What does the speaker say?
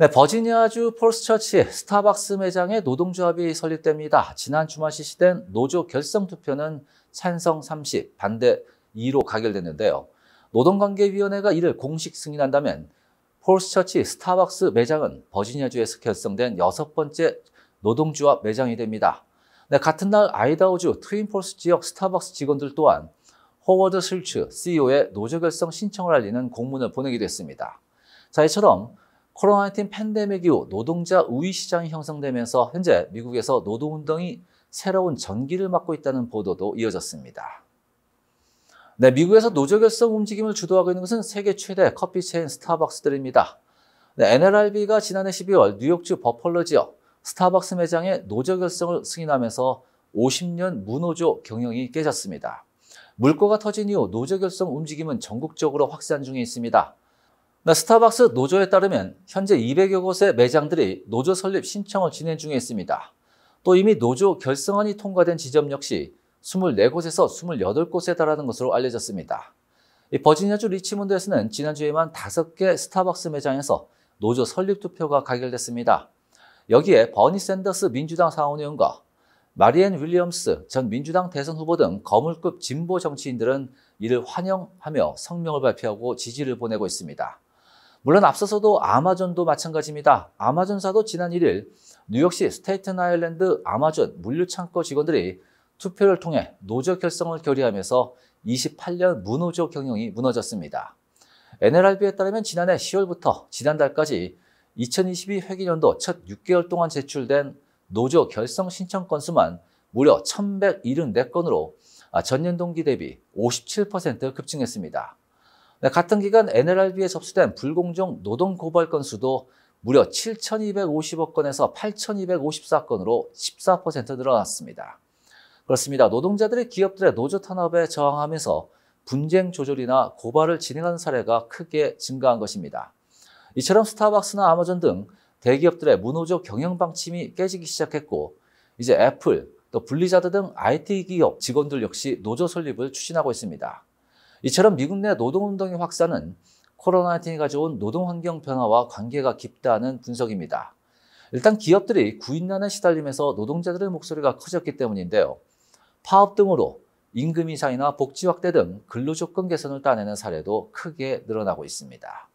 네, 버지니아주 폴스처치 스타벅스 매장의 노동조합이 설립됩니다. 지난 주말 실시된 노조 결성 투표는 찬성 30, 반대 2로 가결됐는데요. 노동관계위원회가 이를 공식 승인한다면 폴스처치 스타벅스 매장은 버지니아주에서 결성된 여섯 번째 노동조합 매장이 됩니다. 네, 같은 날아이다우주 트윈폴스 지역 스타벅스 직원들 또한 호워드 슬츠 CEO의 노조 결성 신청을 알리는 공문을 보내기도 했습니다. 자, 이처럼 코로나19 팬데믹 이후 노동자 우위 시장이 형성되면서 현재 미국에서 노동운동이 새로운 전기를 맞고 있다는 보도도 이어졌습니다. 네, 미국에서 노조 결성 움직임을 주도하고 있는 것은 세계 최대 커피 체인 스타벅스들입니다. 네, NLRB가 지난해 12월 뉴욕주 버펄러 지역 스타벅스 매장의 노조 결성을 승인하면서 50년 무노조 경영이 깨졌습니다. 물꼬가 터진 이후 노조 결성 움직임은 전국적으로 확산 중에 있습니다. 스타벅스 노조에 따르면 현재 200여 곳의 매장들이 노조 설립 신청을 진행 중에 있습니다. 또 이미 노조 결성안이 통과된 지점 역시 24곳에서 28곳에 달하는 것으로 알려졌습니다. 버지니아주 리치몬드에서는 지난주에만 5개 스타벅스 매장에서 노조 설립 투표가 가결됐습니다. 여기에 버니 샌더스 민주당 상원의원과 마리앤 윌리엄스 전 민주당 대선 후보 등 거물급 진보 정치인들은 이를 환영하며 성명을 발표하고 지지를 보내고 있습니다. 물론 앞서서도 아마존도 마찬가지입니다. 아마존사도 지난 1일 뉴욕시 스테이튼 아일랜드 아마존 물류창고 직원들이 투표를 통해 노조 결성을 결의하면서 28년 무노조 경영이 무너졌습니다. NLRB에 따르면 지난해 10월부터 지난달까지 2022 회기년도 첫 6개월 동안 제출된 노조 결성 신청 건수만 무려 1,174건으로 아, 전년 동기 대비 57% 급증했습니다. 네, 같은 기간 NLRB에 접수된 불공정 노동 고발 건수도 무려 7,250억 건에서 8,254건으로 14% 늘어났습니다. 그렇습니다. 노동자들이 기업들의 노조 탄압에 저항하면서 분쟁 조절이나 고발을 진행하는 사례가 크게 증가한 것입니다. 이처럼 스타벅스나 아마존 등 대기업들의 무노조 경영 방침이 깨지기 시작했고 이제 애플, 또 블리자드 등 IT 기업 직원들 역시 노조 설립을 추진하고 있습니다. 이처럼 미국 내 노동운동의 확산은 코로나19이 가져온 노동환경 변화와 관계가 깊다는 분석입니다. 일단 기업들이 구인난에 시달리면서 노동자들의 목소리가 커졌기 때문인데요. 파업 등으로 임금 이상이나 복지 확대 등 근로조건 개선을 따내는 사례도 크게 늘어나고 있습니다.